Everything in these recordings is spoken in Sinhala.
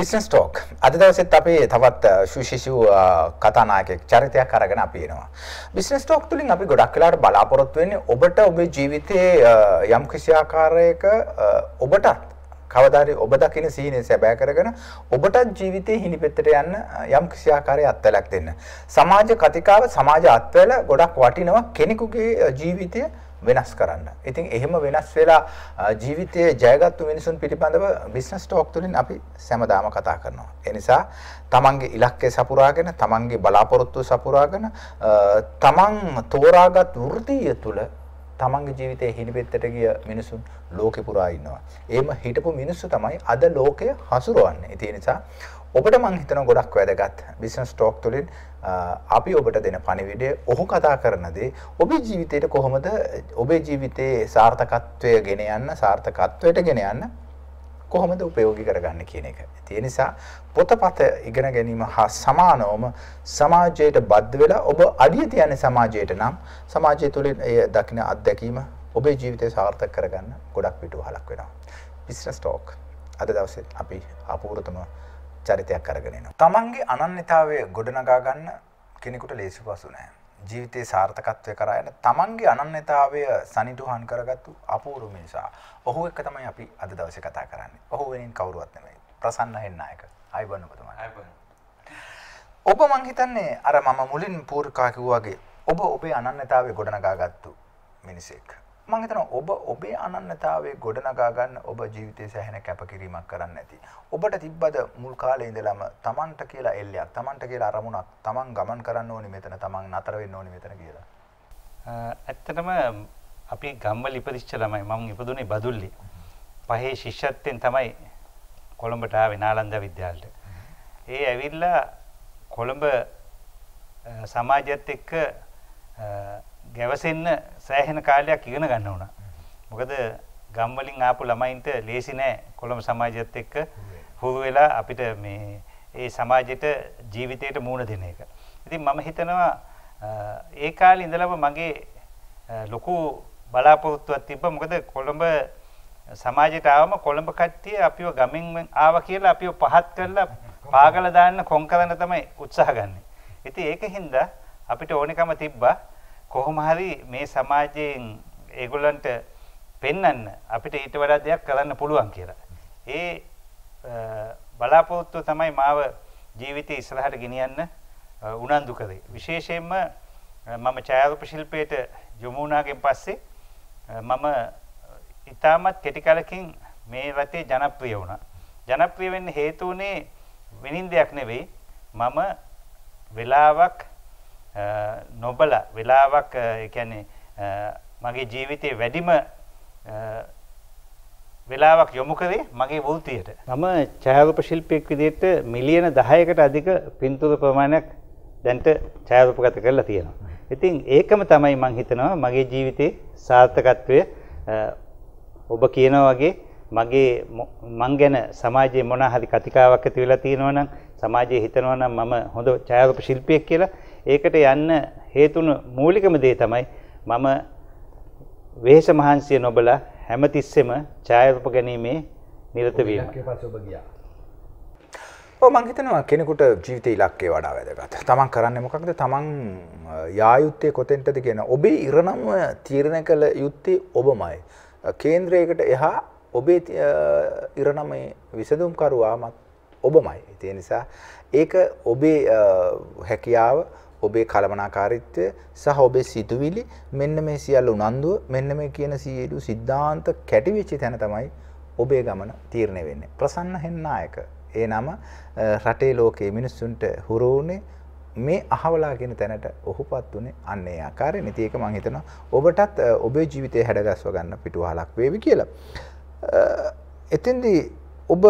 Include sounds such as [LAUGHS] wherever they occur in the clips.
බිස්නස් ටෝක් අද දවසෙත් අපේ තවත් සුවිශේෂී කතානායකයෙක් චරිතයක් අරගෙන අපි එනවා. බිස්නස් ටෝක් තුලින් අපි ගොඩක් වෙලාට බලාපොරොත්තු වෙන්නේ ඔබට ඔබේ ජීවිතයේ යම් කිසි ආකාරයක ඔබටත් කවදාරි ඔබ දකින සීනේ සැබෑ කරගෙන ඔබටත් ජීවිතේ හිණිපෙත්තට යන්න යම් කිසි ආකාරයේ අත්වැලක් දෙන්න. සමාජ කතිකාව සමාජ අත්වැල ගොඩක් වටිනවා කෙනෙකුගේ ජීවිතය වෙනස් කරන්න. ඉතින් එහෙම වෙනස් වෙලා ජීවිතයේ ජයගත්තු මිනිසුන් පිළිබඳව බිස්නස් ටෝක් තුලින් අපි සෑමදාම කතා කරනවා. ඒ නිසා තමන්ගේ ඉලක්කය සපුරාගෙන, තමන්ගේ බලාපොරොත්තු සපුරාගෙන, තමන් තෝරාගත් වෘත්තිය තුල තමන්ගේ ජීවිතයේ හිණිපෙත්තට ගිය මිනිසුන් ලෝකෙ පුරා ඉන්නවා. එහෙම හිටපු මිනිස්සු තමයි අද ලෝකය හසුරවන්නේ. ඒ නිසා ඔබට මං හිතන ගොඩක් වැදගත් බිස්නස් ටෝක් තුළින් අපි ඔබට දෙන පණිවිඩය ඔහු කතා කරන දේ ඔබේ ජීවිතයට කොහොමද ඔබේ ජීවිතයේ සාර්ථකත්වය ගෙන යන්න සාර්ථකත්වයට ගෙන යන්න කොහොමද උපයෝගී කරගන්න කියන එක. ඒ නිසා පොතපත ඉගෙන ගැනීම හා සමානවම සමාජයට බද්ධ වෙලා ඔබ අඩිය තියන්නේ සමාජයට නම් සමාජය තුළින් එය දකින අත්දැකීම ඔබේ ජීවිතය සාර්ථක කරගන්න ගොඩක් පිටුවහලක් වෙනවා. බිස්නස් ටෝක් අද දවසේ අපි අපූර්වතම චරිතයක් අරගෙන එනවා. තමන්ගේ අනන්‍යතාවය ගොඩනගා ගන්න කෙනෙකුට ලේසි පහසු නෑ. ජීවිතේ සාර්ථකත්වය කරා යන තමන්ගේ අනන්‍යතාවය සනිටුහන් කරගත්තු අපූර්ව මිනිසා. ඔහු එක්ක තමයි අපි අද දවසේ කතා කරන්නේ. ඔහු වෙනින් කවුරුවත් නෙමෙයි. ප්‍රසන්න හෙන්නායක. අයබන්න ඔබතුමා. අයබන්න. ඔබ මං හිතන්නේ අර මම මුලින් පූර්කා කිව්වාගේ ඔබ ඔබේ අනන්‍යතාවය ගොඩනගා ගත්තු මිනිසෙක්. මං හිතනවා ඔබ ඔබේ අනන්‍යතාවයේ ගොඩනගා ගන්න ඔබ ජීවිතේ සැහැණ කැපකිරීමක් කරන්න ඇති. ඔබට තිබ්බද මුල් කාලේ ඉඳලම Tamanට කියලා එල්ලයක්, Tamanට කියලා අරමුණක්, Taman ගමන් කරන්න ඕනි මෙතන, Taman නතර වෙන්න ඕනි මෙතන කියලා. ඇත්තටම අපි ගම්වල ඉපදිච්ච ළමයි මම ඉපදුනේ බදුල්ලි. පහේ ශිෂ්‍යත්වයෙන් තමයි කොළඹට ආවේ නාලන්ද විද්‍යාලයට. ඒ ඇවිල්ලා කොළඹ සමාජයත් එක්ක ගැවසෙන්න සෑහෙන කාලයක් ඉගෙන ගන්න වුණා. මොකද ගම් වලින් ආපු ළමයින්ට ලේසි නෑ කොළඹ සමාජයත් එක්ක හුරු වෙලා අපිට මේ ඒ සමාජයට ජීවිතයට මුහුණ දෙන එක. ඉතින් මම හිතනවා ඒ කාලේ ඉඳලම මගේ ලොකු බලාපොරොත්තුවක් තිබ්බා. මොකද කොළඹ සමාජයට ආවම කොළඹ කට්ටිය අපිව ගමෙන් ආවා කියලා අපිව පහත් කරලා පාගල දාන්න කොන් කරන්න තමයි උත්සාහ ගන්නෙ. ඉතින් ඒකින්ද අපිට ඕනකම තිබ්බා කොහොම හරි මේ සමාජයෙන් ඒගොල්ලන්ට පෙන්වන්න අපිට ඊට වඩා දෙයක් කරන්න පුළුවන් කියලා. ඒ බලාපොරොත්තු තමයි මාව ජීවිතය ඉස්සරහට ගෙනියන්න උනන්දු කරේ. විශේෂයෙන්ම මම ඡායාරූප ශිල්පයට යොමු වුණාගෙන් පස්සේ මම ඉතාමත් කෙටි කලකින් මේ රටේ ජනප්‍රිය වුණා. ජනප්‍රිය වෙන්න හේතු උනේ විනින්දයක් නෙවෙයි. මම වෙලාවක් නොබල වෙලාවක් එකැනේ මගේ ජීවිතය වැඩිම වෙලාවක් යොමුකරේ මගේ වෘතියට මම චෑරප ශිල්පයක් විදියට මිලියන දහයකට අධික පින්තුර ප්‍රමාණයක් දැන්ට චෑරපගත කරලා තියෙනවා. ඉතින් ඒකම තමයි මං හිතනවා මගේ ජීවිතේ සාර්ථකත්වය ඔබ කියන වගේ මගේ මං ගැන සමාජයේ මොන හරි කතිකාවක් ඇති වෙලා තියෙනවා නම් සමාජයේ හිතනවා නම් මම හොඳ ඡායාරූප ශිල්පියෙක් කියලා ඒකට යන්න හේතුන මූලිකම දේ තමයි මම වෙහෙස මහන්සිය නොබලා හැමතිස්සෙම ඡායාරූප ගැනීමේ නිරත වීම. ඔව් මං හිතනවා කෙනෙකුට ජීවිත ඉලක්කය වඩා වැදගත්. තමන් කරන්නේ මොකක්ද? තමන් යා යුත්තේ කොතෙන්ටද කියන ඔබේ ඉරණම තීරණය කළ යුත්තේ ඔබමයි. කේන්ද්‍රයකට එහා ඔබේ ඉරණමේ විසඳුම්කරුවාමත් ඔබමයි. ඒ නිසා ඒක ඔබේ හැකියාව ඔබේ කලමනාකාරීත්වය සහ ඔබේ සිතුවිලි මෙන්න මේ සියල්ල උනන්දුව මෙන්න මේ කියන සියලු සිද්ධාන්ත කැටිවිච්ච තැන තමයි ඔබේ ගමන තීරණය වෙන්නේ. ප්‍රසන්න හෙන්නායක. ඒ නම රටේ ලෝකයේ මිනිස්සුන්ට හුරු වුණේ මේ අහවලා කියන තැනට ඔහුපත් උනේ අන්න ඒ ආකාරයෙන්. ඉතින් ඒක මම හිතනවා ඔබටත් ඔබේ ජීවිතේ හැඩගස්ව ගන්න පිටුවහලක් වේවි කියලා. එතෙන්දී ඔබ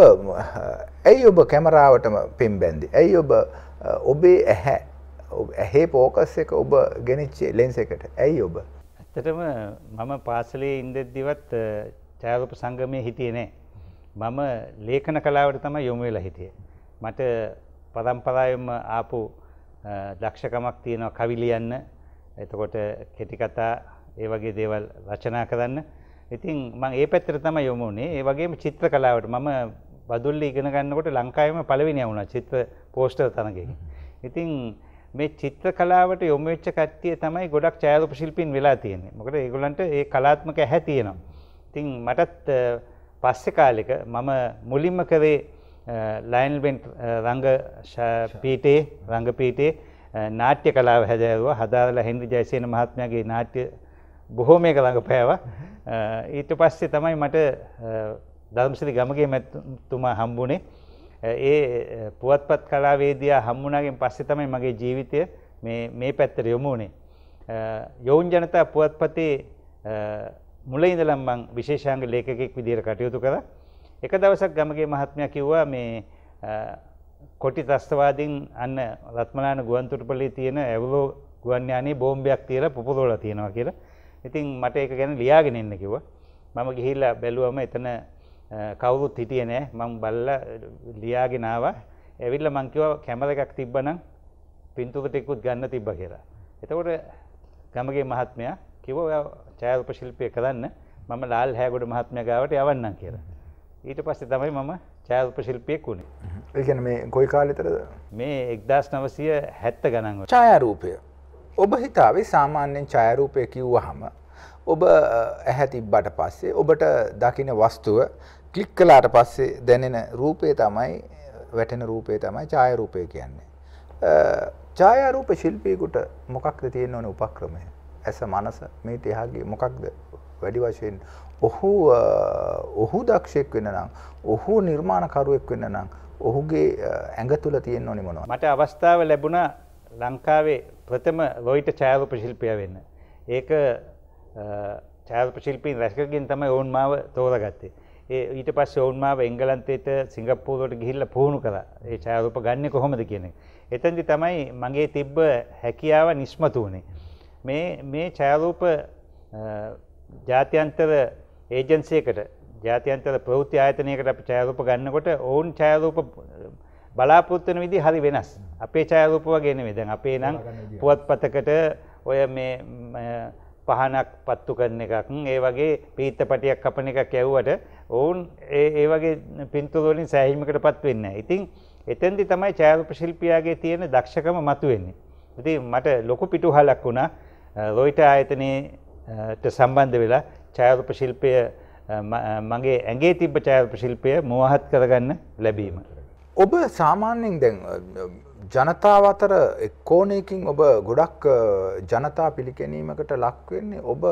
ඇයි ඔබ කැමරාවටම පින් බැන්දි? ඇයි ඔබ ඔබේ ඇහැ ඇහේ පෝකස් එක ඔබ ගෙනනිච්චේ ලෙන්ස එකට ඇයි ඔබ ඇත්තටම මම පාසලේ ඉන්දෙද්දිවත් චෑවප සංගමය හිටිය නෑ මම ලේඛන කලාවට තම යොමු වෙලා හිටිය මට පදම්පදායම ආපු දක්ෂකමක් තියෙනවා කවිලියන්න එතකොට කෙටිකතා ඒ වගේ දේවල් රචනා කරන්න ඉතින් මං ඒ පැත්තර තම යොමුනේ ඒ වගේම චිත්‍ර කලාවට මම බදුල්ල ඉගෙන ගන්නකොට ලංකාවම පළවෙනි වුණා චිත්‍ර පෝස්ටර් තනගකින්. ඉතින් මේ චිත්‍ර කලාවට යොමු වෙච්ච කට්ටිය තමයි ගොඩක් ඡායාරූප ශිල්පීන් වෙලා තියෙන්නේ. මොකද ඒගොල්ලන්ට ඒ කලාත්මක ඇහැ තියෙනවා. ඉතින් මටත් පස්සේ කාලෙක මම මුලින්ම කරේ ලයනල් බෙන්ට් රංග පීඨයේ රංග පීඨයේ නාට්‍ය කලාව හැදෑරුවා. හදාරලා හෙන්රි ජයසේන මහත්මයාගේ නාට්‍ය බොහෝමයක රඟපෑවා. ඊට පස්සේ තමයි මට ධර්මශ්‍රී ගමගේ මැතිතුමා හම්බුනේ. ඒ පුවත්පත් කලාවේදයා හම්මුණගෙන් පස්සෙ තමයි මගේ ජීවිතය මේ පැත්තර යොමුණේ. යොවුන් ජනතා පුවත්පතේ මුලයිඉඳලම් මං විශේෂාංග ලේකෙක් විදිර කටයුතු කර. එක දවසක් ගමගේ මහත්මය කිව්වා මේ කොටි තස්තවාදින් අන්න රත්මලාන ගුවන්තුරපලි තියෙන ඇවලෝ ගුවන්්‍යානේ බෝම්භයක් තියර පුපුදෝල තියෙනවා කියලා. ඉතින් මට එක ගැන ලියාගෙනන්න කිව. මම ගිහිල්ලා බැලුවම එතන කවුරුත් හිටිය නෑ මං බල්ල ලියාගෙනාව ඇවිල්ල මංකිව කැමර එකක් තිබ්බනම් පින්තුකටෙකුත් ගන්න තිබ්බ කියලා. එතකොට ගමගේ මහත්මයා කිව චෑල්ප ශිල්පය කරන්න මම ලාල් හෑගොඩ මහත්මය ගාවට යවන්නම් කියලා. ඊට පස්සේ තමයි මම චෑල්ප ශිල්පියෙක් වුණේ. ඒකන මේ කොයි කාලෙතරද මේ එක්දස් නවසය හැත්ත ගනන්ව ඡායරූපය. ඔබ හිතාවේ සාමාන්‍යයෙන් ඡායරූපය කිව්ව හම ඔබ ඇහැ තිබ්බට පස්සේ ඔබට දකින වස්තුව ක්ලික් කලාට පස්සේ දැනෙන රූපය තමයි වැටෙන රූපය තමයි ඡාය රූපය කියන්නේ. ඡාය රූප ශිල්පීෙකුට මොකක්ද තියෙන්න ඕනේ උපක්‍රමය? ඇස මනස මේ තියාගේ මොකක්ද වැඩි වශයෙන් ඔහු ඔහු දක්ෂයෙක් වෙන්න නම් ඔහු නිර්මාණකරුවෙක් වෙන්න නම් ඔහුගේ ඇඟ තුල තියෙන්න ඕනේ මොනවද? මට අවස්ථාව ලැබුණා ලංකාවේ ප්‍රථම වොයිට ඡායාරූප ශිල්පියා වෙන්න. ඒක ඡායාරූප ශිල්පීන් රැස්කරගෙන තමයි ඔවුන් මාව තෝරාගත්තේ. ඊට පස් ඔවුන්මාව එංගලන්තේට සිංගප්පූරුවට ගිහිල්ල පුහුණු කර ඒ චාරූප ගන්න කොහොමද කියන. එතන්දි තමයි මගේ තිබ්බ හැකියාව නිස්මතු වුණේ. මේ මේ චාරූප ජාත්‍යන්තර ඒජන්සයකට ජාත්‍යන්තර ප්‍රෘති ආයතනයකට අප චාරූප ගන්නකොට ඔවුන් චාරූප බලාපොත්වන විදි හරි වෙනස් අපේ චාරූප වගෙන වෙදන් අපේ නම් පුවත් පතකට ඔය මේ පහනක් පත්තු කරන එකක් ඒ වගේ පීත්ත පටියක් කපන එක කැව්වට ඔවුන් ඒ වගේ පින්තුරවලින් සෑහීමකට පත් වෙන්න. ඉතින් එතැන්දි තමයි චෑරප ශිල්පියයාගේ තියෙන දක්ෂකම මතුවෙන්නේ. ඉති මට ලොකු පිටු හලක් වුණා රොයිට ආයතනයට සම්බන්ධ වෙලා චෑරප ශිල්පය මගේ ඇගේ තිබ්බ චෑරප ශිල්පය මෝහත් කරගන්න ලැබීම. ඔබ සාමාන්‍යෙන් දැන් ජනතාව අතර කෝණයකින් ඔබ ගොඩක් ජනතා පිළිකැනීමකට ලක්වෙන්නේ ඔබ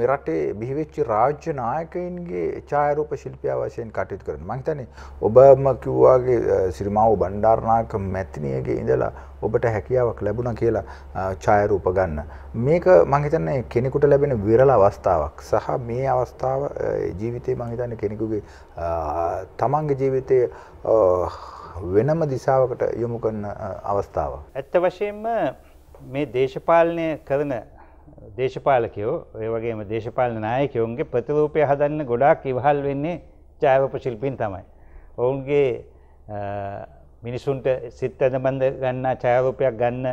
මෙරටේ බිහිවෙච්චි රාජ්‍ය නායකයින්ගේ ඡායාරූප ශිල්පියා වශයෙන් කටයුතු කරන මං හිතන්නේ ඔබම කිව්වාගේ සිරිමාවෝ බණ්ඩාරනායක මැතිණියගේ ඉඳලා ඔබට හැකියාවක් ලැබුණා කියලා ඡායාරූප ගන්න මේක මං හිතන්නේ කෙනෙකුට ලැබෙන විරල අවස්ථාවක් සහ මේ අවස්ථාව ජීවිතේ මං හිතන්නේ කෙනෙකුගේ තමන්ගේ ජීවිතයේ වෙනම දිසාවකට යොමු කරන අවස්ථාව. ඇත්ත වශයෙන්ම මේ දේශපාලනය කරන දේශපාලකයෝ ඒ වගේම දේශපාලන නායකයෝන්ගේ ප්‍රතිරූපය හදන්න ගොඩාක් ඉවහල් වෙන්නේ ඡායාරූපශිල්පීන් තමයි. ඔවුන්ගේ මිනිසුන්ට සිත් ඇදබඳ ගන්න ඡායාරූපයක් ගන්න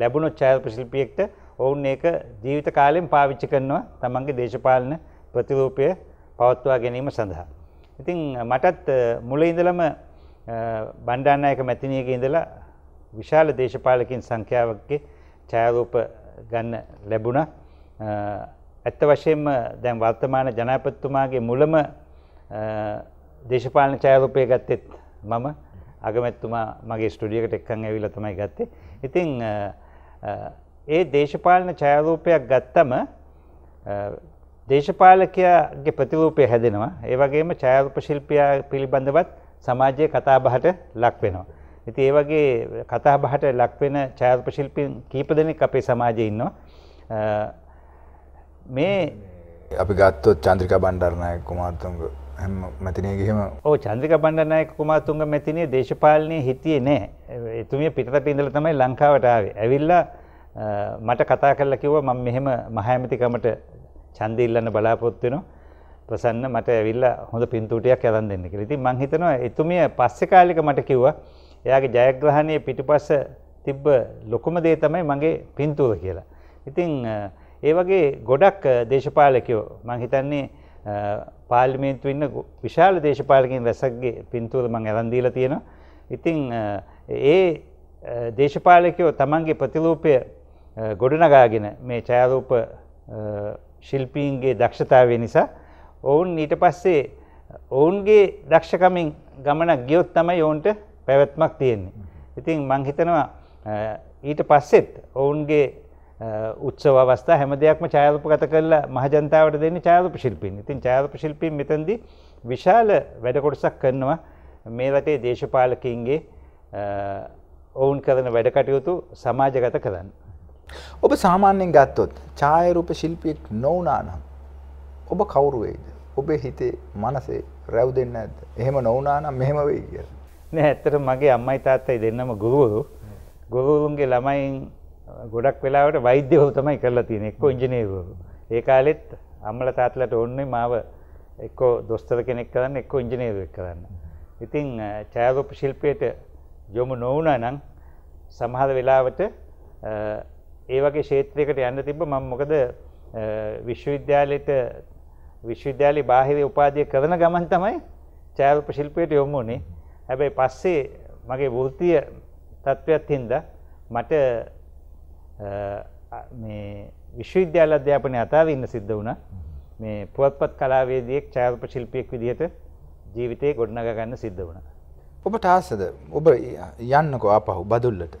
ලැබුණොත් ඡායාරූපශිල්පියෙක්ට ඔවුන් ඒක ජීවිත කාලෙම පාවිච්චි කරනවා තමන්ගේ දේශපාලන ප්‍රතිරූපය පවත්වා ගැනීම සඳහා. ඉතින් මටත් මුල ඉඳලම බණ්ඩාන්නායක මැතිනියක ඉඳලා විශාල දේශපාලකින් සංඛ්‍යාවක්ගේ ඡායාරූප ගන්න ලැබුණා. ඇත්ත වශයෙන්ම දැන් වර්තමාන ජනාධිපතිතුමාගේ මුලම දේශපාලන ඡායාරූපය ගත්තෙත් මම අගමැතිතුමා මගේ ස්ටුඩියෝ එකට එක්කන් ඇවිල්ලා තමයි ගත්තේ. ඉතින් ඒ දේශපාලන ඡායාරූපයක් ගත්තම දේශපාලකයාගේ ප්‍රතිරූපය හැදෙනවා. ඒ වගේම ඡායාරූප ශිල්පියා පිළිබඳවත් සමාජයේ කතා බහට ලක් වෙනවා. ඉතින් ඒ වගේ කතා බහට ලක් වෙන ඡායාරූප ශිල්පීන් කීප දෙනෙක් අපේ සමාජයේ ඉන්නවා. මේ අපි ගත්තොත් චන්ද්‍රිකා බණ්ඩාරනායක කුමාරතුංග හැම මැතිනියගේ එහෙම ඔව් චන්ද්‍රිකා බණ්ඩාරනායක කුමාරතුංග මැතිනිය දේශපාලනයේ හිටියේ නෑ. එතුමිය පිටරට ඉඳලා තමයි ලංකාවට ආවේ. ඇවිල්ලා මට කතා කරලා කිව්වා මම මෙහෙම මහහැමතිකමට ඡන්දය ඉල්ලන්න බලාපොරොත්තු වෙනවා. ප්‍රසන්න මට ඇවිල්ලා හොඳ පින්තූටයක් ඇරන් දෙන්න කියලා. ඉතින් මං හිතනවා එතුමිය පස්සේ කාලෙක මට කිව්වා එයාගේ ජයග්‍රහණයේ පිටිපස්ස තිබ්බ ලොකුම දේ තමයි මගේ පින්තූර කියලා. ඉතින් ඒ වගේ ගොඩක් දේශපාලකයෝ මං හිතන්නේ පාර්ලිමේන්තුවේ ඉන්න විශාල දේශපාලකින් රැසක්ගේ පින්තූර මං අරන් දීලා තියෙනවා. ඉතින් ඒ දේශපාලකයෝ තමන්ගේ ප්‍රතිරූපය ගොඩනගාගෙන මේ ඡායාරූප ශිල්පීන්ගේ දක්ෂතාවය නිසා ඔවුන් ඊට පස්සේ ඔවුන්ගේ දක්ෂකමින් ගමනක් ගියොත් තමයි ඔවුන්ට පැවැත්මක් තියෙන්නේ. ඉතින් මං හිතනවා ඊට පස්සෙත් ඔවුන්ගේ උත්සව අවස්ථා හැම දෙයක්ම ඡායාරූපගත කරලා මහජනතාවට දෙන්නේ ඡායාරූප ශිල්පීන්. ඉතින් ඡායාරූප ශිල්පීන් මෙතෙන්දී විශාල වැඩ කොටසක් කරනවා මේ රටේ දේශපාලකින්ගේ ඔවුන් කරන වැඩ කටයුතු සමාජගත කරන්න. ඔබ සාමාන්‍යයෙන් ගත්තොත් ඡායාරූප ශිල්පියෙක් නොවුනා නම් ඔබ කවුරු වෙයිද? ඔබේ හිතේ මනසේ රැව් දෙන්න ඇද එහෙම නොවනානම් මෙහෙම වෙයි කිය නෑ ඇත්තට මගේ අම්මයි තාත්තයි දෙන්නම ගුරුවරු ගොරුරුන්ගේ ළමයින් ගොඩක් වෙලාවට වෛද්‍යවරු තමයි කරලා තියෙන එක්ක ඉංජිනේරුවරු ඒ කාලෙත් අම්මල තාත්තලට ඕන්නේ මාව එක්කෝ දොස්තර කෙනෙක් කරන්න එක්කෝ ඉංජිනේරුවෙක් කරන්න ඉතින් ඡායාරූප ශිල්පයට යොමු නොවුණා නම් සමහර වෙලාවට ඒ වගේ ක්ෂේත්‍රයකට යන්න තිබ්බ මම මොකද විශ්වවිද්‍යාලයට විශ්වවිද්‍යාලි බාහිර උපාදය කරන ගමන් තමයි චෑල්ප ශිල්පයට යොමු වනේ හැබැයි පස්සේ මගේ බෘතිය තත්ත්වයක් හින්ද මට විශ්වවිද්‍යාල අධ්‍යාපනය අතාව ඉන්න සිද්ධ වුණ මේ පුවත්පත් කලාවේදයෙක් චෑල්ප ශිල්පියෙක් විදිහට ජීවිතය ගොඩ්නගන්න සිද්ධ වුණ. ඔබට ආසද ඔබ යන්නකෝ ආපහු බදුල්ලට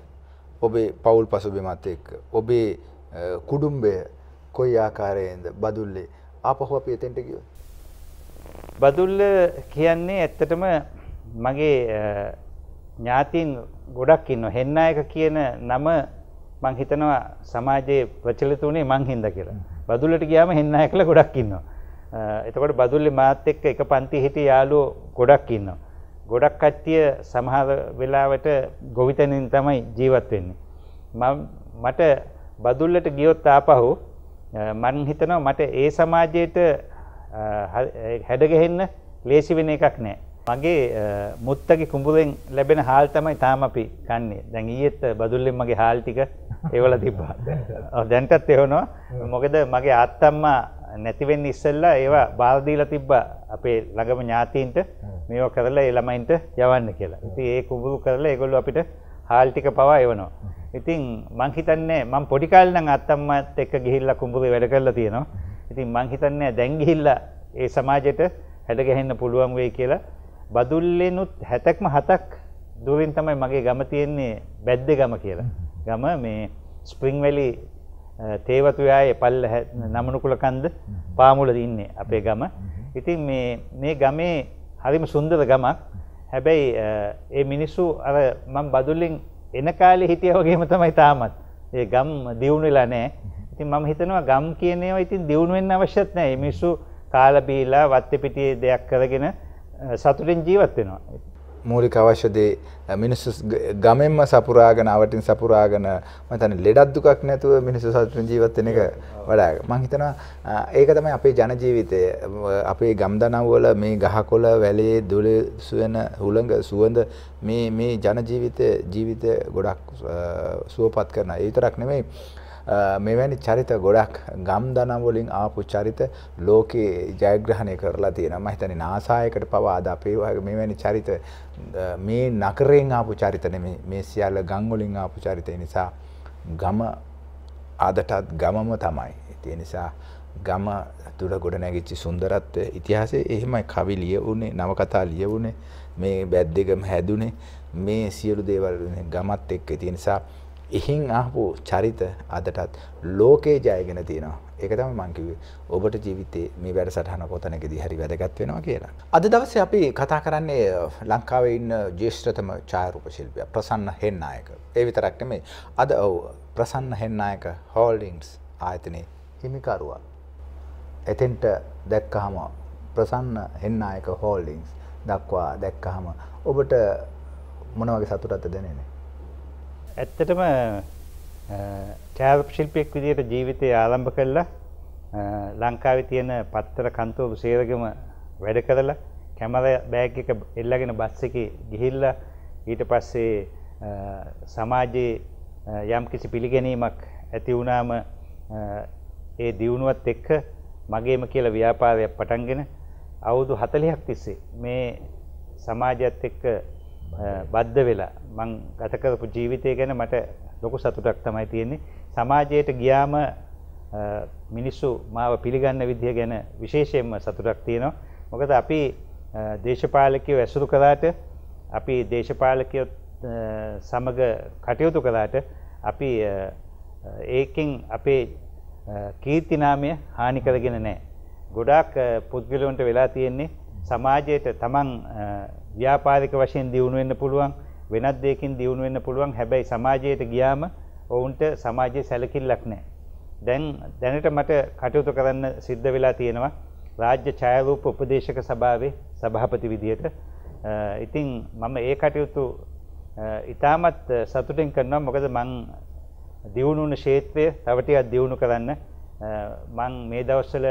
ඔබේ පවුල් පසුබිමත් එක්ක ඔබේ කුඩුම්බය කොයි ආකාරයෙන්ද බදුල්ලේ ආපහු අපි එතෙන්ට ගියෝ. බදුල්ල කියන්නේ ඇත්තටම මගේ ඥාතින් ගොඩක් ඉන්න හෙන්නායක කියන නම මං හිතනවා සමාජයේ ප්‍රචලිත වුණේ මං හින්ද කියලා. බදුල්ලට ගියාම හෙන්නායකලා ගොඩක් ඉන්නවා. එතකොට බදුල්ලේ මාත් එක්ක එක පන්ති හිටිය යාළුවෝ ගොඩක් ඉන්නවා. ගොඩක් කට්ටිය සමහර වෙලාවට ගොවිතැනින් තමයි ජීවත් වෙන්නේ. මට බදුල්ලට ගියොත් ආපහු මන් හිතනවා මට ඒ සමාජයට හැඩගහෙන්න ලේසි වෙන එකක් නෑ. මගේ මුත්තගේ කුඹුරෙන් ලැබෙන හාල් තමයි තාම අපි කන්නේ. දැන් ඊයේත් බදුල්ලෙන් මගේ හාල් ටික ඒවල තිබ්බා. [LAUGHS] දැන්ටත් එවනවා. මොකද මගේ ආත්තම්මා නැති වෙන්න ඉස්සෙල්ලා ඒවා බාර දීලා තිබ්බා අපේ ළඟම ඥාතීන්ට මේවා කරලා ඒ ළමයින්ට යවන්න කියලා. ඉතින් ඒ කුඹුරු කරලා ඒගොල්ලෝ අපිට හාල් ටික පවා එවනවා. ඉතින් මං හිතන්නේ මං පොඩි කාලේ නම් අත්තම්මත් එක්ක ගිහිල්ලා කුඹුරේ වැඩ කරලා තියෙනවා. ඉතින් මං හිතන්නේ දැන් ගිහිල්ලා ඒ සමාජයට හැඩ ගැහෙන්න පුළුවන් වෙයි කියලා. බදුල්ලෙනුත් 60ක්ම 7ක් දුරින් තමයි මගේ ගම තියෙන්නේ බැද්දේ ගම කියලා. ගම මේ ස්ප්‍රින් වැලි තේවතුයායේ පල්ල නමනුකුල කන්ද පාමුලද ඉන්නේ අපේ ගම. ඉතින් මේ මේ ගමේ හරිම සුන්දර ගමක්. හැබැයි ඒ මිනිස්සු අර මම බදුල්ලින් එන කාලේ හිටියා වගේම තමයි තාමත්. ඒ ගම් දියුණු වෙලා නැහැ. ඉතින් මම හිතනවා ගම් කියන ඒවා ඉතින් දියුණු වෙන්න අවශ්‍යත් නැහැ. මේ මිනිස්සු කාලා බීලා වත්තේ පිටියේ දෙයක් කරගෙන සතුටින් ජීවත් වෙනවා. මූලික අවශ්‍ය දේ මිනිස්සු ගමෙන්ම සපුරාගෙන අවටින් සපුරාගෙන මතන ලෙඩක් දුකක් නැතුව මිනිස්සු සතුටින් ජීවත් වෙන එක වඩා මම හිතනවා ඒක තමයි අපේ ජන ජීවිතය අපේ ගම්දනව්වල මේ ගහකොළ වැලේ දොළ සුවන හුළඟ සුවඳ මේ මේ ජන ජීවිතය ජීවිතය ගොඩක් සුවපත් කරන ඒ විතරක් නෙමෙයි මෙවැනි චරිත ගොඩක් ගම් දනම්වලින් ආපු චරිත ලෝකයේ ජයග්‍රහණය කරලා තියෙන මහිතනි නාසායකට පවාද අපේවාගේ මෙවැනි චරිත මේ නකරෙන් ආපු චරිතන මේ සියල්ල ගංගොලින් ආපු චරිතය නිසා ගම අදටත් ගමම තමයි. තිය නිසා ගම තුළ ගොඩ නැගිච්චි සුන්දරත්වය ඉතිහාසේ එහෙමයි කවි ලියවුනේ නවකතා ලියවුනේ මේ බැද්දෙකම හැදුනේ මේ සියලු දේවල් ගමත් එක්ක තියෙනසා එහෙන් ආපු චරිත අදටත් ලෝකේ ජයගෙන තියෙනවා. ඒක තමයි මං කිව්වේ. ඔබට ජීවිතේ මේ වැඩසටහන කොතනකදී හරි වැදගත් වෙනවා කියලා. අද දවසේ අපි කතා කරන්නේ ලංකාවේ ඉන්න ජ්‍යෙෂ්ඨතම ඡායාරූප ශිල්පියා ප්‍රසන්න හෙන්නායක. ඒ විතරක් නෙමෙයි. අද ඔව් ප්‍රසන්න හෙන්නායක හෝල්ඩින්ග්ස් ආයතනයේ හිමිකරුවා. එතෙන්ට දැක්කහම ප්‍රසන්න හෙන්නායක හෝල්ඩින්ග්ස් දක්වා දැක්කහම ඔබට මොන වගේ සතුටක්ද දැනෙන්නේ? ඇත්තටම ඡායාරූප ශිල්පියෙක් විදිහට ජීවිතය ආරම්භ කළා ලංකාවේ තියෙන පත්තර කන්තෝප සේරගම වැඩ කරලා කැමරා බෑග් එක එල්ලගෙන බස් එකේ ගිහිල්ලා ඊට පස්සේ සමාජයේ යම් කිසි පිළිගැනීමක් ඇති වුණාම ඒ දියුණුවත් එක්ක මගේම කියලා ව්‍යාපාරයක් පටන්ගෙන අවුරුදු 40ක් තිස්සේ මේ සමාජයත් එක්ක බද්ධ වෙලා මං ගත කරපු ජීවිතය ගැන මට ලොකු සතුටක් තමයි තියෙන්නේ. සමාජයට ගියාම මිනිස්සු මාව පිළිගන්න විදිය ගැන විශේෂයෙන්ම සතුටක් තියෙනවා. මොකද අපි දේශපාලකයෝ ඇසුරු කළාට අපි දේශපාලකයෝ සමග කටයුතු කළාට අපි ඒකෙන් අපේ කීර්තිනාමය හානි කරගෙන නැහැ. ගොඩාක් පුද්ගලයන්ට වෙලා තියෙන්නේ සමාජයට තමන් ව්‍යාපාරික වශයෙන් දියුණු වෙන්න පුළුවන් වෙනත් දෙයකින් දියුණු වෙන්න පුළුවන් හැබැයි සමාජයට ගියාම ඔවුන්ට සමාජයේ සැලකිල්ලක් නැහැ. දැන් දැනට මට කටයුතු කරන්න සිද්ධ වෙලා තියෙනවා රාජ්‍ය ඡායාරූප උපදේශක සභාවේ සභාපති විදියට. ඉතින් මම ඒ කටයුතු ඉතාමත් සතුටින් කරනවා මොකද මං දියුණු වුණ ක්ෂේත්‍රය තව ටිකක් දියුණු කරන්න මං මේ දවස්වල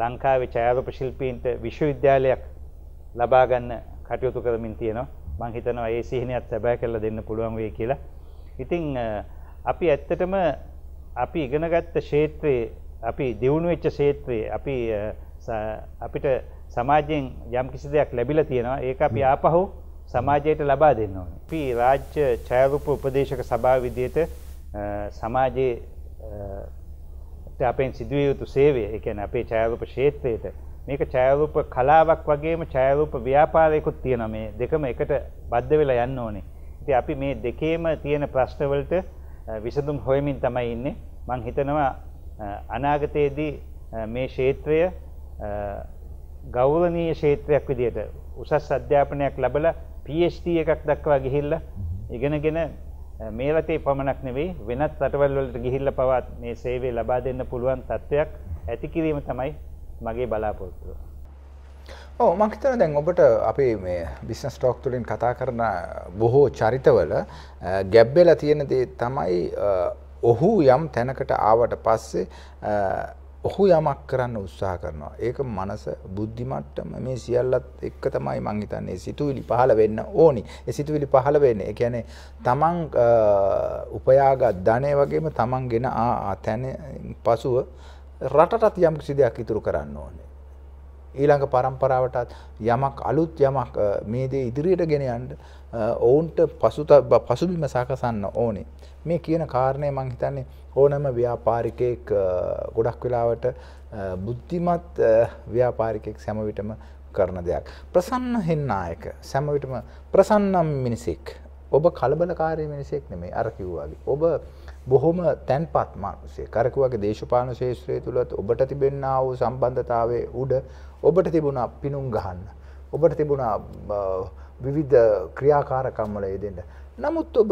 ලංකාවේ ඡායාරූප ශිල්පීන්ට විශ්වවිද්‍යාලයක් ලබා ගන්න කටයුතු කරමින් තියෙනවා මං හිතනවා ඒ සිහිනයත් සැබෑ කරලා දෙන්න පුළුවන් වෙයි කියලා. ඉතින් අපි ඇත්තටම අපි ඉගෙනගත්ත ක්ෂේත්‍රයේ අපි දියුණු වෙච්ච ක්ෂේත්‍රයේ අපි අපිට සමාජයෙන් යම් කිසි දෙයක් ලැබිලා තියෙනවා ඒක අපි ආපහු සමාජයට ලබා දෙන්න ඕනේ. අපි රාජ්‍ය ඡායාරූප උපදේශක සභාව විදිහට සමාජයේ අපෙන් සිදුවිය යුතු සේවය ඒ කියන්නේ අපේ ඡායාරූප ක්ෂේත්‍රයේට මේක ඡායාරූප කලාවක් වගේම ඡායාරූප ව්‍යාපාරයකුත් තියෙනවා මේ දෙකම එකට බද්ධ වෙලා යන්න ඕනේ. ඉතින් අපි මේ දෙකේම තියෙන ප්‍රශ්නවලට විසඳුම් හොයමින් තමයි ඉන්නේ. මම හිතනවා අනාගතයේදී මේ ක්ෂේත්‍රය ගෞරවනීය ක්ෂේත්‍රයක් විදිහට උසස් අධ්‍යාපනයක් ලැබලා PhD එකක් දක්වා ගිහිල්ලා ඉගෙනගෙන මේ රටේ පමණක් නෙවෙයි වෙනත් රටවල් වලට ගිහිල්ලා පවා මේ සේවය ලබා දෙන්න පුළුවන් තත්ත්වයක් ඇති කිරීම තමයි මගේ බලාපොරත්තුව. ඕ මංහිතන දැන් ඔබට අපේ මේ බිස්නස් ටෝක් තුලින් කතා කරන බොහෝ චරිතවල ගැබ්බෙලා තියෙන දේ තමයි ඔහු යම් තැනකට ආවට පස්සේ ඔහු යමක් කරන්න උත්සාහ කරනවා. ඒක මනස බුද්ධිමට්ටම මේ සියල්ලත් එක්ක තමයි මං හිතන්නේ සිතුවිලි පහළ වෙන්න ඕනි. ඒ සිතුවිලි පහළ වෙන්නේ ඒ කියන්නේ තමන් උපයාගත් ධනය වගේම තමන්ගෙන ආ තැන පසුව රටටත් යම් කිසි දෙයක් ඉතුරු කරන්න ඕනේ. ඊළඟ පරම්පරාවටත් යමක් අලුත් යමක් මේ දේ ඉදිරියට ගෙන යන්න ඔවුන්ට පසුත පසුබිම සකසන්න ඕනේ. මේ කියන කාරණය මං හිතන්නේ ඕනම ව්‍යාපාරිකයෙක් ගොඩක් වෙලාවට බුද්ධිමත් ව්‍යාපාරිකයෙක් සැමවිටම කරන දෙයක්. ප්‍රසන්න හෙන්නායක සැමවිටම ප්‍රසන්නම් මිනිසෙක්. ඔබ කලබලකාරය මිනිසෙක් නෙමේ අරකිව්වාගේ. ඔබ බොහොම තැන්පත් මානුසය කරකුවගේ දේශපාලන ශේත්‍රය තුළත් ඔබට තිබෙන්න්නා වූ සම්බන්ධතාවේ උඩ ඔබට තිබුණා පිනුම් ගහන්න. ඔබට තිබුණා විවිධ ක්‍රියාකාරකම්මල යෙදෙන්ට. නමුත් ඔබ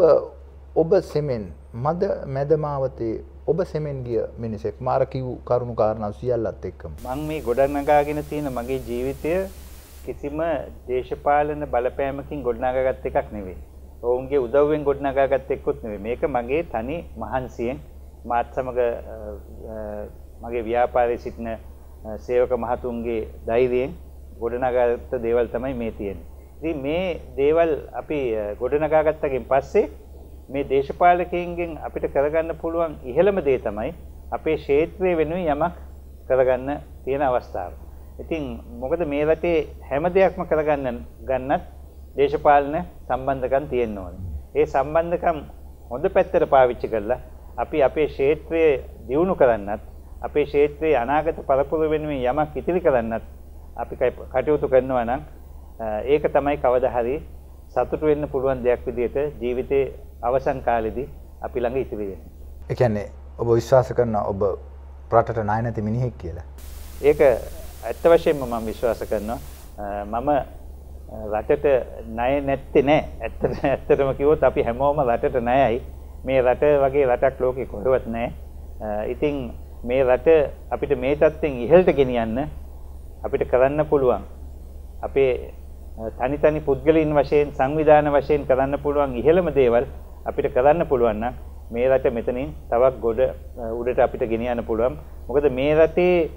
ඔබ සෙමෙන් මද මැදමාවතේ ඔබ සෙමෙන් ගිය මිනිසෙක් මාර කිව් කරුණු කාරණාව සියල්ලත් එක්කම. මං මේ ගොඩනගාගෙන තියෙන මගේ ජීවිතය කිසිම දේශපාලන බලපෑමකින් ගොඩනාගගත් එකක් නෙවෙයි. ඔවුන්ගේ උදව්වෙන් ගොඩනගාගත් එක්කුත් නෙවෙයි. මේක මගේ තනි මහන්සියෙන් මාත් සමග මගේ ව්‍යාපාරයේ සිටින සේවක මහතුන්ගේ ධෛර්යයෙන් ගොඩනගාගත්ත දේවල් තමයි මේ තියෙන්නේ. ඉතින් මේ දේවල් අපි ගොඩනගාගත්තකින් පස්සේ මේ දේශපාලකයන්ගෙන් අපිට කරගන්න පුළුවන් ඉහළම දේ තමයි අපේ ක්ෂේත්‍රය වෙනුවෙන් යමක් කරගන්න තියෙන අවස්ථාව. ඉතින් මොකද මේ රටේ හැම දෙයක්ම කරගන්න ගන්නත් දේශපාලන සම්බන්ධකම් තියෙන්න ඕනේ. ඒ සම්බන්ධකම් හොඳ පැත්තට පාවිච්චි කරලා අපි අපේ ක්ෂේත්‍රය දියුණු කරන්නත් අපේ ක්ෂේත්‍රයේ අනාගත පළපුර වෙනුවෙන් යමක් ඉතිරි කරන්නත් අපි කටයුතු කරනවා නම් ඒක තමයි කවදා හරි සතුටු වෙන්න පුළුවන් දෙයක් විදිහට ජීවිතේ අවසන් කාලෙදී අපි ළඟ ඉතිරි වෙන්නේ. ඒ කියන්නේ ඔබ විශ්වාස කරන ඔබ රටට ණය නැති මිනිහෙක් කියලා. ඒක ඇත්ත වශයෙන්ම මම විශ්වාස කරනවා. මම රටට ණය නැත්තේ නෑ. ඇත්තට ඇත්තටම කිව්වොත් අපි හැමෝම රටට ණයයි. මේ රට වගේ රටක් ලෝකේ කොහෙවත් නෑ. ඉතින් මේ රට අපිට මේ තත්ත්වෙන් ඉහළට ගෙනියන්න අපිට කරන්න පුළුවන්. අපේ තනි තනි පුද්ගලයන් වශයෙන් සංවිධාන වශයෙන් කරන්න පුළුවන් ඉහළම දේවල් අපිට කරන්න පුළුවන් මේ රට මෙතනින් තවත් ගොඩ උඩට අපිට ගෙනියන්න පුළුවන්. මොකද මේ රටේ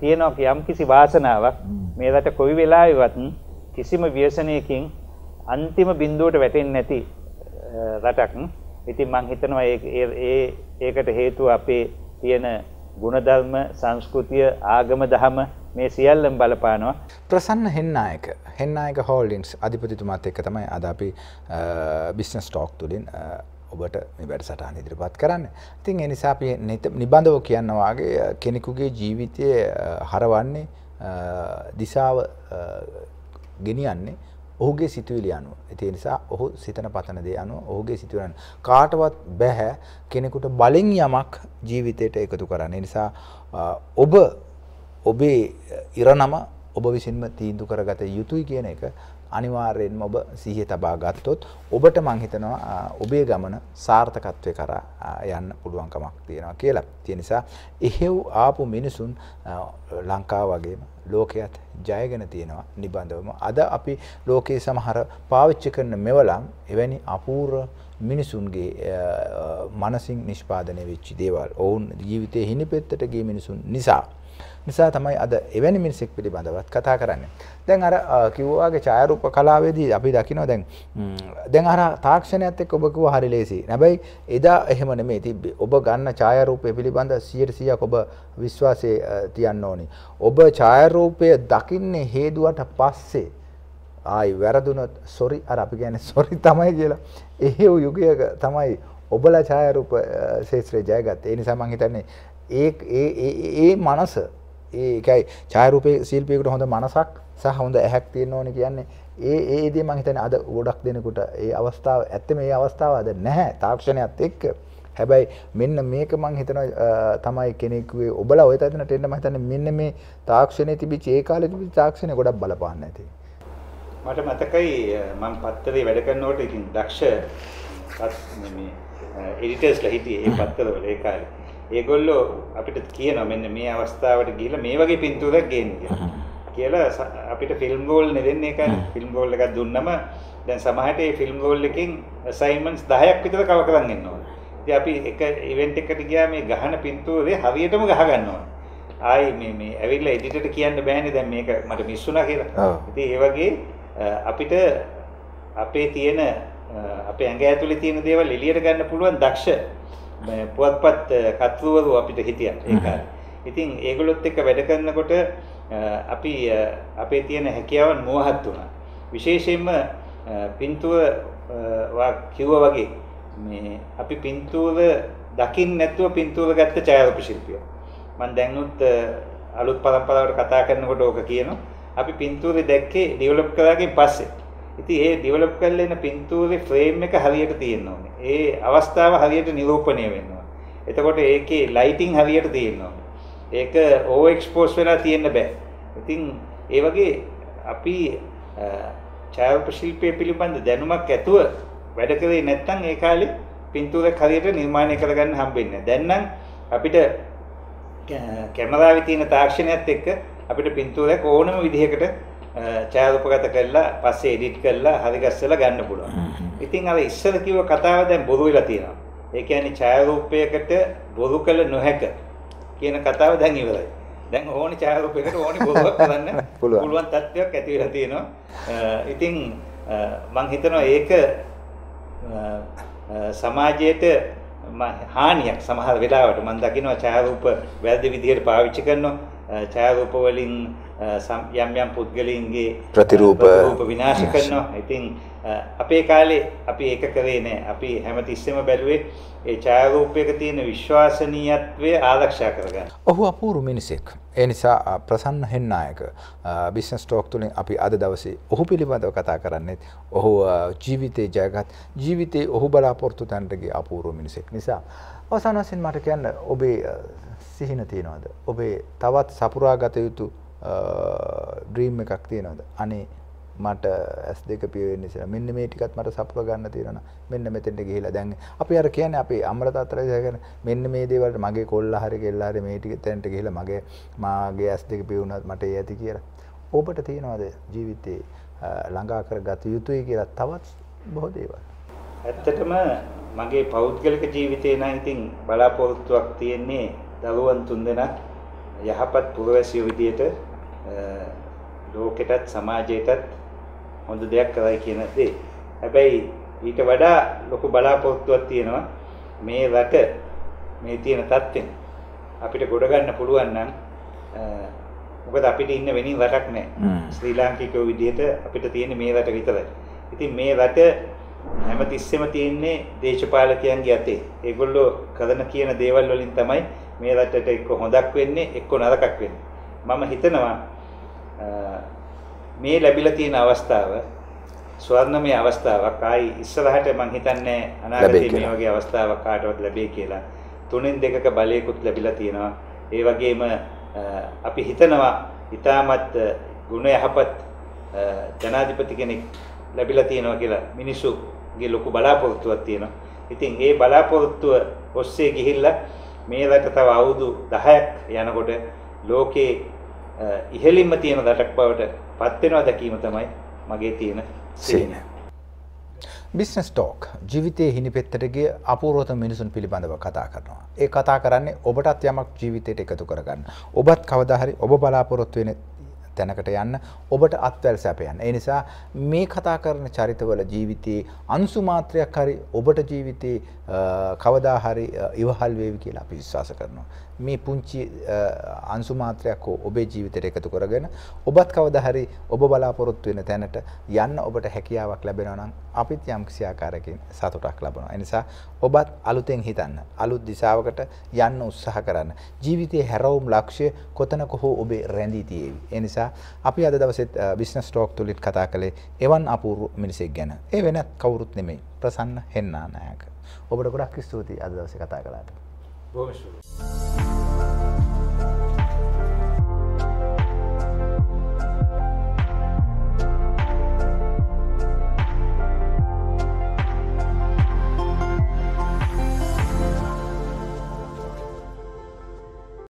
තියෙනවා යම්කිසි වාසනාවක්. මේ රට කොයි වෙලාවෙවත් කිසිම ව්‍යසනයකින් අන්තිම බිඳුවට වැටෙන්නේ නැති රටක්. ඉතින් මම හිතනවා ඒ ඒකට හේතුව අපේ තියෙන ගුණධර්ම, සංස්කෘතිය, ආගම, දහම මේ සියල්ලම බලපානවා. ප්‍රසන්න හෙන්නායක, හෙන්නායක හෝල්ඩින්ස් අධිපතිතුමාත් එක්ක තමයි අද අපි බිස්නස් ටොක් තුලින් ඔබට මේ වැඩසටහන ඉදිරිපත් කරන්න. ඉතින් ඒ නිසා අපි නිබඳව කියනවාගේ කෙනෙකුගේ ජීවිතය හරවන්නේ දිශාව ගෙනියන්නේ ඔහුගේ සිතුවිලි අනුව. ඒ නිසා ඔහු සිතන පතන දේ අනුව ඔහුගේ සිතුවිලි අනුව කාටවත් බෑ කෙනෙකුට බලෙන් යමක් ජීවිතයට එකතු කරන්න. නිසා ඔබ ඔබේ ඉරණම ඔබ විසින්ම තීන්දුව කරගත යුතුයි කියන එක අනිවාර්යෙන්ම ඔබ සිහිය තබා ගත්තොත් ඔබට මං හිතනවා ඔබේ ගමන සාර්ථකත්වය කරා යන්න පුළුවන්කමක් තියෙනවා කියලා. ඒ නිසා එහෙව් ආපු මිනිසුන් ලංකාව වගේම ලෝකයේත් ජයගෙන තියෙනවා නිබඳවම. අද අපි ලෝකයේ සමහර පාවිච්චි කරන මෙවලම් එවැනි අපූර්ව මිනිසුන්ගේ මනසින් නිෂ්පාදනය වෙච්චි දේවල්. ඔවුන් ජීවිතේ හිනිපෙත්තට ගිය මිනිසුන් නිසා නිසා තමයි අද එවැනි මිනිසෙක් පිළිබඳවත් කතා කරන්න. දැන් අර කිව්වාගේ චායරූප කලාවේදී අපි දකිනවා දැන් දැන් අර තාක්ෂණයත් එක්ක ඔබ කිව්වා හරි ලේසි. හැබැයි එදා එහෙම නෙමෙයි තිබ්බේ. ඔබ ගන්න ඡායාරූපය පිළිබඳ 100%ක් ඔබ විශ්වාසය තියන්න ඕනේ. ඔබ ඡායාරූපය දකින්නේ හේදුවට පස්සේ ආයි වැරදුනොත් සොරි අර අපි කියන්නේ සොරි තමයි කියලා. එහෙව් යුගයක තමයි ඔබලා ඡායාරූප ශේත්‍රය ජයගත්තේ. ඒ නිසා මම හිතන්නේ ඒ ඒ ඒ මනස ඒකයි චායරූපය ශිල්පියකට හොඳ මනසක් සහ හොඳ ඇහැක් තියෙන්න ඕන කියන්නේ ඒ ඒදේ මහිතන අද ගොඩක් දෙනකුට ඒ අවස්ථාව ඇත්තම මේ අවස්ථාව අද නැහැ තාක්ෂණයත් එක්ක හැබැයි මෙන්න මේක මං හිතන තමයි කෙනෙක්ේ ඔබල ඔය තන ටෙන්න මහිතන මෙන්න මේ තාක්ෂණය තිබි චේකාල තිබි තාක්ෂණය ගොඩක් බලපාන්න ඇති. මට මතකයි මං පත්තරේ වැඩකන්නෝට ඉතින් දක්ෂ එඩිටර්ස් ලහිටිය ඒ පත්තරවල ඒකාලේ ඒගොල්ලෝ අපිට කියනවා මෙන්න මේ අවස්ථාවට ගිහිල්ලා මේ වගේ පින්තූරයක් ගේන්න කියලා. කියලා අපිට ෆිල්ම් ගෝල් නෙදෙන්නේ ඒකනේ. ෆිල්ම් ගෝල් එකක් දුන්නම දැන් සමහරට මේ ෆිල්ම් ගෝල් එකෙන් අසයින්මන්ට්ස් 10ක් විතර කව කරන් එන්න ඕනේ. ඉතින් අපි එක ඉවෙන්ට් එකකට ගියා මේ ගහන පින්තූරේ හරියටම ගහ ගන්න ඕනේ. ආයි මේ මේ ඇවිල්ලා එඩිටර්ට කියන්න බෑනේ දැන් මේක මට මිස් වුණා කියලා. ඉතින් ඒ වගේ අපිට අපේ තියෙන අපේ ඇඟ ඇතුලේ තියෙන දේවල් එළියට ගන්න පුළුවන් දක්ෂ පුවත්පත් කතුවරු අපිට හිටියා ඒ කාලේ. ඉතින් ඒගොල්ලොත් එක්ක වැඩ කරනකොට අපි අපේ තියෙන හැකියාවන් මෝහත් වුණා. විශේෂයෙන්ම පින්තුව කිව්වා වගේ මේ අපි පින්තූර දකින්න නැතුව පින්තූර ගත්ත ඡායාරූප ශිල්පිය. මම දැන්නුත් අලුත් පරම්පරාවට කතා කරනකොට ඕක කියනවා. අපි පින්තූරේ දැක්කේ ඩෙවලොප් කරාගෙන් පස්සේ. ඉතින් ඒ ඩෙවලොප් කරලා එන පින්තූරේ ෆ්‍රේම් එක හරියට තියෙන්න ඕනේ. ඒ අවස්ථාව හරියට නිරූපණය වෙන්න ඕනේ. එතකොට ඒකේ ලයිටින් හරියට තියෙන්න ඕනේ. ඒක ඕවර් එක්ස්පෝස් වෙලා තියෙන්න බෑ. ඉතින් ඒ වගේ අපි ඡායාරූප ශිල්පයේ පිළිබඳ දැනුමක් ඇතුව වැඩ කරේ නැත්නම් ඒ කාලේ පින්තූරයක් හරියට නිර්මාණය කරගන්න හම්බෙන්නේ නැහැ. දැන් නම් අපිට කැමරාවේ තියෙන තාක්ෂණයත් එක්ක අපිට පින්තූරයක් ඕනම විදිහකට ඡායාරූපගත කරලා පස්සේ එඩිට් කරලා හරි ගස්සලා ගන්න පුළුවන්. ඉතින් අර ඉස්සර කිව්ව කතාව දැන් බොහෝ වෙලා තියෙනවා. ඒ කියන්නේ ඡායාරූපයකට බොරු කළ නොහැක කියන කතාව දැන් ඉවරයි. දැන් ඕනි ඡායාරූපයකට ඕනි බොරුවක් කරන්න [LAUGHS] පුළුවන් තත්ත්වයක් ඇති වෙලා තියෙනවා. ඉතින් මම හිතනවා ඒක සමාජයට හානියක් සමහර වෙලාවට මම දකිනවා ඡායාරූප වැරදි විදිහට පාවිච්චි කරනවා. ඡායාරූප වලින් යම් යම් පුද්ගලයන්ගේ ප්‍රතිරූප විනාශ කරනවා. ඉතින් අපේ කාලේ අපි ඒක කරේ නෑ. අපි හැමතිස්සෙම බැලුවේ ඒ ඡායාරූපයක තියෙන විශ්වාසනීයත්වය ආරක්ෂා කරගන්න. ඔහු අපූර්ව මිනිසෙක්. ඒ නිසා ප්‍රසන්න හෙන්නායක බිස්නස් ටෝක් තුලින් අපි අද දවසේ ඔහු පිළිබඳව කතා කරන්නේ. ඔහු ජීවිතේ ජයගත් ජීවිතේ ඔහු බලාපොරොත්තු තැනට ගිය අපූර්ව මිනිසෙක් නිසා අවසාන වශයෙන් මට කියන්න ඔබේ සිහින තියෙනවද ඔබේ තවත් සපුරා ගත යුතු ඩ්‍රීම් එකක් තියෙනවද අනේ මට ඇස් දෙක පියවෙන්න ඉස්සර මෙන්න මේ ටිකත් මට සපුර ගන්න තියෙනවා මෙන්න මෙතෙන්ට ගිහිලා දැන් අපි අර කියන්නේ අපි අමරතතරය දැගෙන මෙන්න මේ දේවල්ට මගේ කොල්ලා හරි කෙල්ලා හරි මේ ටික තැනට ගිහිලා මගේ මාගේ ඇස් දෙක පියුණාත් මට ඒ ඇති කියලා ඔබට තියෙනවද ජීවිතේ ළඟා කරගත යුතුයි කියලා තවත් බොහෝ දේවල් ඇත්තටම මගේ පෞද්ගලික ජීවිතේ නම් ඉතින් බලාපොරොත්තුවක් තියෙන්නේ දරුවන් තුන්දෙනා යහපත් පුරවැසියෝ විදියට ලෝකෙටත් සමාජයටත් හොඳ දෙයක් කරයි කියන දේ. හැබැයි ඊට වඩා ලොකු බලාපොරොත්තුවක් තියෙනවා මේ රට මේ තියෙන තත්ත්වෙන් අපිට ගොඩ ගන්න පුළුවන් නම් මොකද අපිට ඉන්න වෙනින් රටක් නැහැ. ශ්‍රී ලාංකිකයෝ විදිහට අපිට තියෙන්නේ මේ රට විතරයි. ඉතින් මේ රට හැමතිස්සෙම තියෙන්නේ දේශපාලකයන්ගේ අතේ. ඒගොල්ලෝ කරන කියන දේවල් වලින් තමයි මේ රටට එක්ක හොඳක් වෙන්නේ එක්ක නරකක් වෙන්නේ. මම හිතනවා මේ ලැබිලා තියෙන අවස්ථාව ස්වර්ණමය අවස්ථාවක් ආයි ඉස්සරහට මං හිතන්නේ අනාගතයේ මේ වගේ අවස්ථාවක් කාටවත් ලැබෙයි කියලා. තුනෙන් දෙකක බලයකුත් ලැබිලා තියෙනවා. ඒ වගේම අපි හිතනවා ඊටමත් ගුණ යහපත් ජනාධිපති කෙනෙක් ලැබිලා තියෙනවා කියලා මිනිස්සුගේ ලොකු බලාපොරොත්තුවක් තියෙනවා. ඉතින් ඒ බලාපොරොත්තුව ඔස්සේ ගිහිල්ලා මේ රට තව අවුරුදු 10ක් යනකොට ලෝකේ ඉහළින්ම තියෙන රටක් බවට පත් වෙනවා දැකීම තමයි මගේ තියෙන සේන. බිස්නස් ටෝක් ජීවිතයේ හිනිපෙත්තට ගිය අපූර්වතම මිනිසුන් පිළිබඳව කතා කරනවා. ඒ කතා කරන්නේ ඔබටත් යමක් ජීවිතයට එකතු කරගන්න. ඔබත් කවදා හරි ඔබ බලාපොරොත්තු වෙන තැනකට යන්න ඔබට අත්වැල් සැපයන්. ඒ නිසා මේ කතා කරන චරිතවල ජීවිතයේ අන්සුමාත්‍රයක් හරි ඔබට ජීවිතයේ කවදාහරි ඉවහල් වේවි කියලා අපි විශ්වාස කරනවා. මේ පුංචි අංශු මාත්‍රයක් ඔබේ ජීවිතයට එකතු කරගෙන ඔබත් කවදා හරි ඔබ බලාපොරොත්තු වෙන තැනට යන්න ඔබට හැකියාවක් ලැබෙනවා නම් අපිත් යම්කිසි ආකාරයකින් සතුටක් ලබනවා. ඒ නිසා ඔබත් අලුතෙන් හිතන්න, අලුත් දිශාවකට යන්න උත්සාහ කරන්න. ජීවිතයේ හැරවුම් ලක්ෂ්‍ය කොතනක හෝ ඔබේ රැඳී තියේවි. ඒ නිසා අපි අද දවසෙත් බිස්නස් ටෝක් තුලින් කතා කළේ එවන් අපූර්ව මිනිසෙක් ගැන. ඒ වෙනත් කවුරුත් නෙමෙයි. ප්‍රසන්න හෙන්නානායක. ඔබට ගොඩක් ස්තුතියි අද දවසේ කතා කළාට. Vamos, noite.